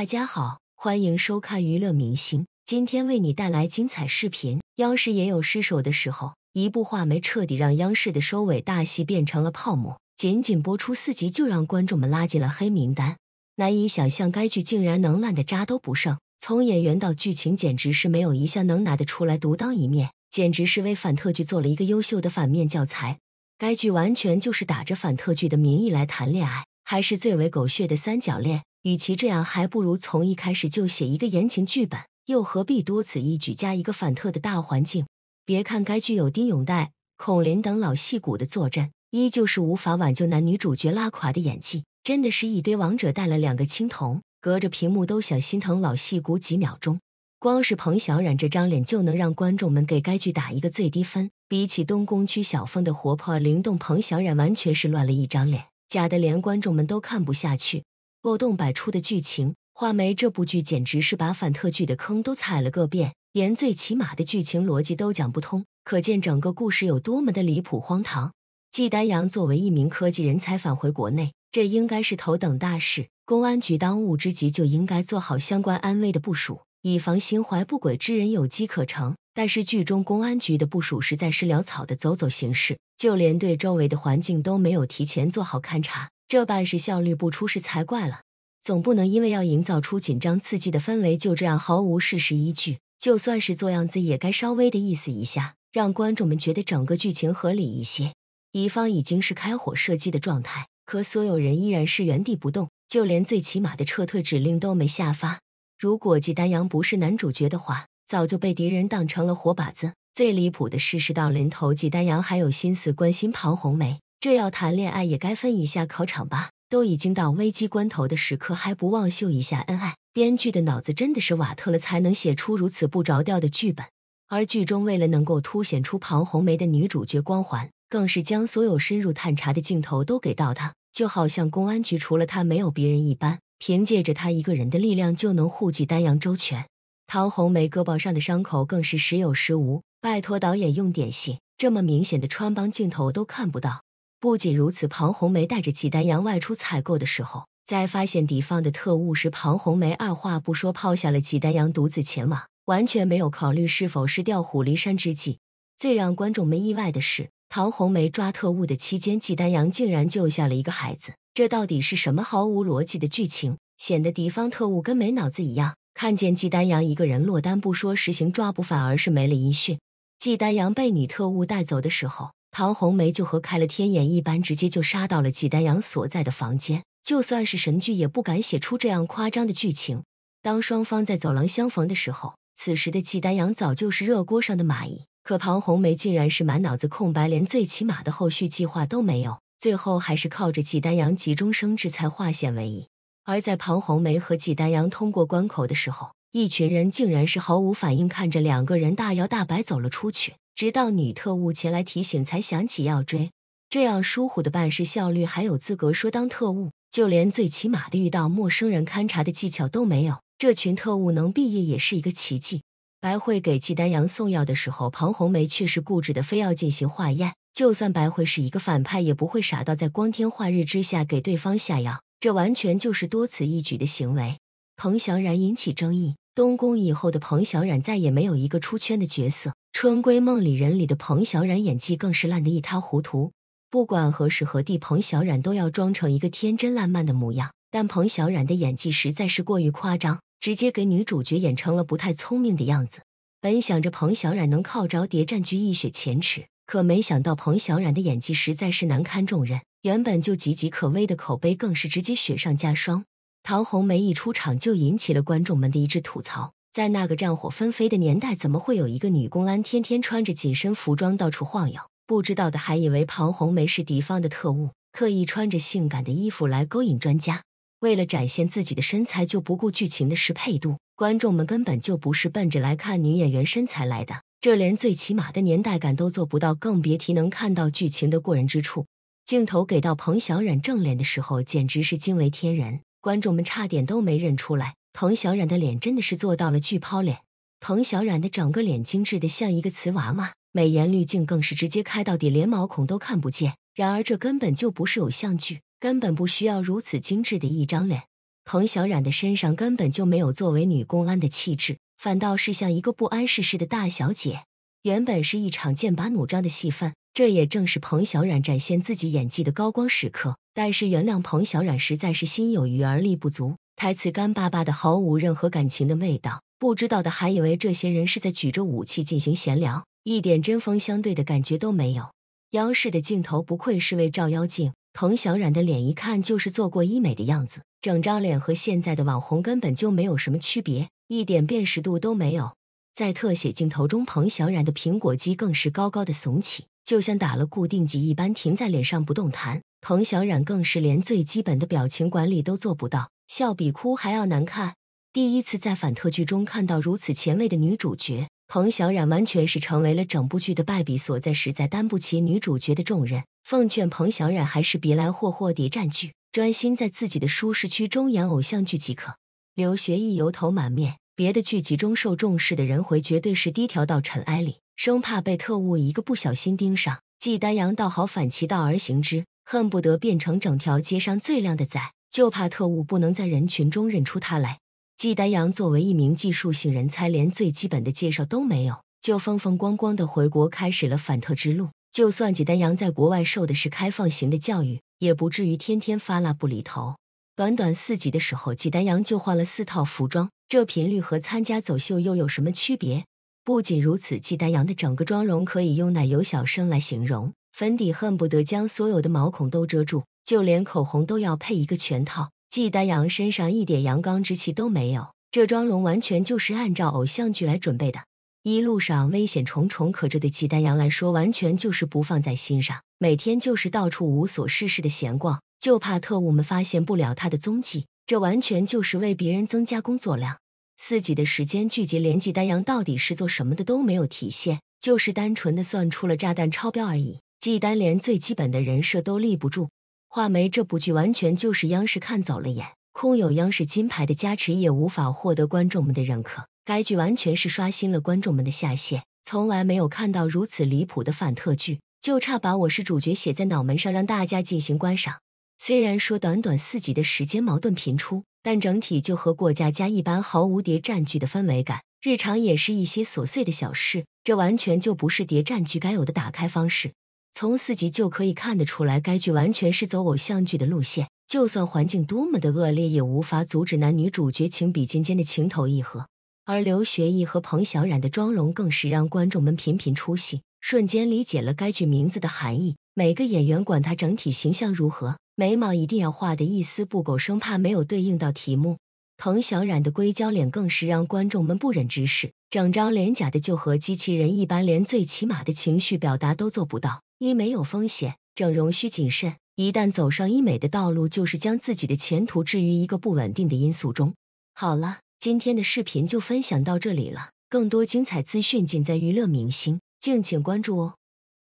大家好，欢迎收看娱乐明星。今天为你带来精彩视频。央视也有失手的时候，一部画眉彻底让央视的收尾大戏变成了泡沫。仅仅播出四集就让观众们拉进了黑名单，难以想象该剧竟然能烂的渣都不剩。从演员到剧情，简直是没有一项能拿得出来独当一面，简直是为反特剧做了一个优秀的反面教材。该剧完全就是打着反特剧的名义来谈恋爱，还是最为狗血的三角恋。与其这样，还不如从一开始就写一个言情剧本，又何必多此一举加一个反特的大环境？别看该剧有丁勇岱、孔林等老戏骨的坐镇，依旧是无法挽救男女主角拉垮的演技，真的是一堆王者带了两个青铜，隔着屏幕都想心疼老戏骨几秒钟。光是彭小苒这张脸就能让观众们给该剧打一个最低分。比起东宫区小凤的活泼灵动，彭小苒完全是乱了一张脸，假的连观众们都看不下去。漏洞百出的剧情，《画眉》这部剧简直是把反特剧的坑都踩了个遍，连最起码的剧情逻辑都讲不通，可见整个故事有多么的离谱荒唐。季丹阳作为一名科技人才返回国内，这应该是头等大事，公安局当务之急就应该做好相关安危的部署，以防心怀不轨之人有机可乘。但是剧中公安局的部署实在是潦草的走走形式，就连对周围的环境都没有提前做好勘察。这办事效率不出事才怪了，总不能因为要营造出紧张刺激的氛围，就这样毫无事实依据。就算是做样子，也该稍微的意思一下，让观众们觉得整个剧情合理一些。乙方已经是开火射击的状态，可所有人依然是原地不动，就连最起码的撤退指令都没下发。如果季丹阳不是男主角的话，早就被敌人当成了活靶子。最离谱的是，事到临头，季丹阳还有心思关心庞红梅。这要谈恋爱也该分一下考场吧？都已经到危机关头的时刻，还不忘秀一下恩爱？编剧的脑子真的是瓦特了，才能写出如此不着调的剧本。而剧中为了能够凸显出庞红梅的女主角光环，更是将所有深入探查的镜头都给到她，就好像公安局除了她没有别人一般，凭借着他一个人的力量就能护济丹阳周全。唐红梅胳膊上的伤口更是时有时无，拜托导演用点心，这么明显的穿帮镜头都看不到。不仅如此，庞红梅带着纪丹阳外出采购的时候，在发现敌方的特务时，庞红梅二话不说，抛下了纪丹阳，独自前往，完全没有考虑是否是调虎离山之计。最让观众们意外的是，庞红梅抓特务的期间，纪丹阳竟然救下了一个孩子，这到底是什么毫无逻辑的剧情？显得敌方特务跟没脑子一样，看见纪丹阳一个人落单不说，实行抓捕反而是没了音讯。纪丹阳被女特务带走的时候。唐红梅就和开了天眼一般，直接就杀到了季丹阳所在的房间。就算是神剧，也不敢写出这样夸张的剧情。当双方在走廊相逢的时候，此时的季丹阳早就是热锅上的蚂蚁，可唐红梅竟然是满脑子空白，连最起码的后续计划都没有。最后还是靠着季丹阳急中生智，才化险为夷。而在庞红梅和季丹阳通过关口的时候，一群人竟然是毫无反应，看着两个人大摇大摆走了出去。直到女特务前来提醒，才想起要追。这样疏忽的办事效率，还有资格说当特务？就连最起码的遇到陌生人勘察的技巧都没有，这群特务能毕业也是一个奇迹。白慧给季丹阳送药的时候，庞红梅却是固执的非要进行化验。就算白慧是一个反派，也不会傻到在光天化日之下给对方下药，这完全就是多此一举的行为。彭小然引起争议，东宫以后的彭小然再也没有一个出圈的角色。《春闺梦里人》里的彭小苒演技更是烂得一塌糊涂。不管何时何地，彭小苒都要装成一个天真烂漫的模样。但彭小苒的演技实在是过于夸张，直接给女主角演成了不太聪明的样子。本想着彭小苒能靠着谍战剧一雪前耻，可没想到彭小苒的演技实在是难堪重任。原本就岌岌可危的口碑更是直接雪上加霜。唐红梅一出场就引起了观众们的一致吐槽。在那个战火纷飞的年代，怎么会有一个女公安天天穿着紧身服装到处晃悠？不知道的还以为庞红梅是敌方的特务，刻意穿着性感的衣服来勾引专家。为了展现自己的身材，就不顾剧情的适配度。观众们根本就不是奔着来看女演员身材来的，这连最起码的年代感都做不到，更别提能看到剧情的过人之处。镜头给到彭小冉正脸的时候，简直是惊为天人，观众们差点都没认出来。彭小苒的脸真的是做到了巨抛脸，彭小苒的整个脸精致的像一个瓷娃娃，美颜滤镜更是直接开到底，连毛孔都看不见。然而这根本就不是偶像剧，根本不需要如此精致的一张脸。彭小苒的身上根本就没有作为女公安的气质，反倒是像一个不谙世事的大小姐。原本是一场剑拔弩张的戏份，这也正是彭小苒展现自己演技的高光时刻。但是原谅彭小苒，实在是心有余而力不足。台词干巴巴的，毫无任何感情的味道。不知道的还以为这些人是在举着武器进行闲聊，一点针锋相对的感觉都没有。央视的镜头不愧是为照妖镜，彭小冉的脸一看就是做过医美的样子，整张脸和现在的网红根本就没有什么区别，一点辨识度都没有。在特写镜头中，彭小冉的苹果肌更是高高的耸起，就像打了固定剂一般停在脸上不动弹。彭小冉更是连最基本的表情管理都做不到。笑比哭还要难看。第一次在反特剧中看到如此前卫的女主角彭小苒，完全是成为了整部剧的败笔所在，实在担不起女主角的重任。奉劝彭小苒还是别来霍霍谍战剧，专心在自己的舒适区中演偶像剧即可。刘学义油头满面，别的剧集中受重视的人回绝对是低调到尘埃里，生怕被特务一个不小心盯上。季丹阳倒好，反其道而行之，恨不得变成整条街上最靓的仔。就怕特务不能在人群中认出他来。季丹阳作为一名技术性人才，连最基本的介绍都没有，就风风光光的回国开始了反特之路。就算季丹阳在国外受的是开放型的教育，也不至于天天发蜡不理头。短短四集的时候，季丹阳就换了四套服装，这频率和参加走秀又有什么区别？不仅如此，季丹阳的整个妆容可以用奶油小生来形容，粉底恨不得将所有的毛孔都遮住。就连口红都要配一个全套。季丹阳身上一点阳刚之气都没有，这妆容完全就是按照偶像剧来准备的。一路上危险重重，可这对季丹阳来说完全就是不放在心上。每天就是到处无所事事的闲逛，就怕特务们发现不了他的踪迹。这完全就是为别人增加工作量。四己的时间聚集，连季丹阳到底是做什么的都没有体现，就是单纯的算出了炸弹超标而已。季丹连最基本的人设都立不住。《画眉》这部剧完全就是央视看走了眼，空有央视金牌的加持，也无法获得观众们的认可。该剧完全是刷新了观众们的下限，从来没有看到如此离谱的反特剧，就差把我是主角写在脑门上让大家进行观赏。虽然说短短四集的时间矛盾频出，但整体就和过家家一般，毫无谍战剧的氛围感。日常也是一些琐碎的小事，这完全就不是谍战剧该有的打开方式。从四集就可以看得出来，该剧完全是走偶像剧的路线。就算环境多么的恶劣，也无法阻止男女主角情比金坚的情投意合。而刘学义和彭小苒的妆容更是让观众们频频出戏，瞬间理解了该剧名字的含义。每个演员管他整体形象如何，眉毛一定要画得一丝不苟，生怕没有对应到题目。彭小苒的硅胶脸更是让观众们不忍直视，整张脸假的就和机器人一般，连最起码的情绪表达都做不到。医美有风险，整容需谨慎。一旦走上医美的道路，就是将自己的前途置于一个不稳定的因素中。好了，今天的视频就分享到这里了。更多精彩资讯尽在娱乐明星，敬请关注哦。